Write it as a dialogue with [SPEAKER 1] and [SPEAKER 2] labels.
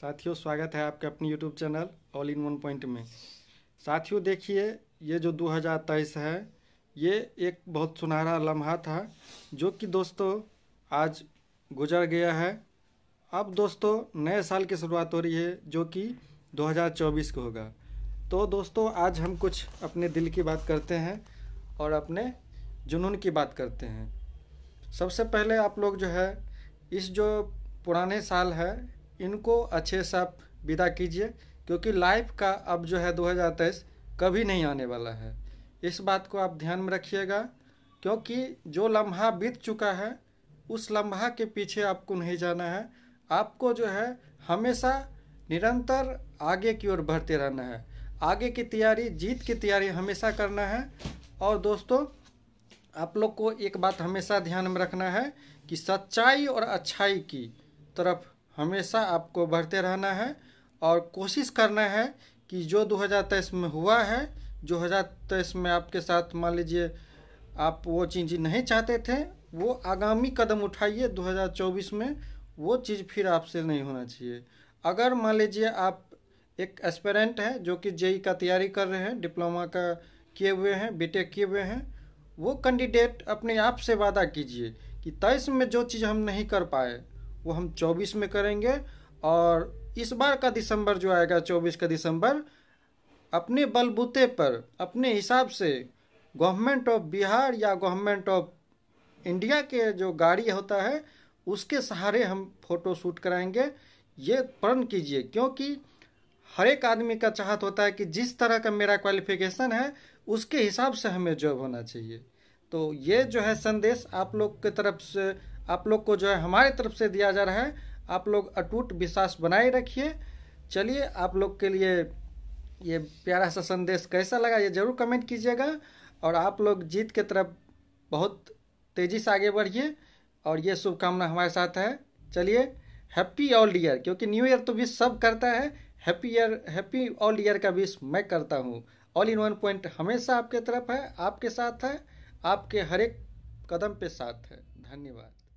[SPEAKER 1] साथियों स्वागत है आपके अपने YouTube channel all in one point में साथियों देखिए ये जो 2023 है ये एक बहुत सुनहरा लम्हा था जो कि दोस्तों आज गुजर गया है अब दोस्तों नए साल की शुरुआत हो रही है जो कि 2024 को होगा तो दोस्तों आज हम कुछ अपने दिल की बात करते हैं और अपने जुनून की बात करते हैं सबसे पहले आप लोग जो है इस जो पुराने साल है इनको अच्छे से आप विदा कीजिए क्योंकि लाइफ का अब जो है 2023 कभी नहीं आने वाला है इस बात को आप ध्यान में रखिएगा क्योंकि जो लम्हा बीत चुका है उस लम्हा के पीछे आपको नहीं जाना है आपको जो है हमेशा निरंतर आगे की ओर बढ़ते रहना है आगे की तैयारी जीत की तैयारी हमेशा करना है और दोस्तों आप लोग को एक बात हमेशा ध्यान में रखना है कि सच्चाई और अच्छाई की तरफ हमेशा आपको बढ़ते रहना है और कोशिश करना है कि जो 2023 में हुआ है जो तेईस में आपके साथ मान लीजिए आप वो चीज़ नहीं चाहते थे वो आगामी कदम उठाइए 2024 में वो चीज़ फिर आपसे नहीं होना चाहिए अगर मान लीजिए आप एक एस्पेरेंट हैं जो कि जेई का तैयारी कर रहे हैं डिप्लोमा का किए हुए हैं बीटेक किए हुए हैं वो कैंडिडेट अपने आप से वादा कीजिए कि तेईस में जो चीज़ हम नहीं कर पाए वो हम 24 में करेंगे और इस बार का दिसंबर जो आएगा 24 का दिसंबर अपने बलबूते पर अपने हिसाब से गवर्नमेंट ऑफ बिहार या गवर्नमेंट ऑफ इंडिया के जो गाड़ी होता है उसके सहारे हम फोटो शूट कराएंगे ये प्रण कीजिए क्योंकि हर एक आदमी का चाहत होता है कि जिस तरह का मेरा क्वालिफिकेशन है उसके हिसाब से हमें जॉब होना चाहिए तो ये जो है संदेश आप लोग की तरफ से आप लोग को जो है हमारे तरफ से दिया जा रहा है आप लोग अटूट विश्वास बनाए रखिए चलिए आप लोग के लिए ये प्यारा सा संदेश कैसा लगा ये ज़रूर कमेंट कीजिएगा और आप लोग जीत के तरफ बहुत तेज़ी से आगे बढ़िए और ये शुभकामना हमारे साथ है चलिए हैप्पी ऑल ईयर क्योंकि न्यू ईयर तो विश सब करता है happy year happy all year का विश मैं करता हूँ ऑल इन वन पॉइंट हमेशा आपके तरफ है आपके साथ है आपके हर एक कदम पे साथ है धन्यवाद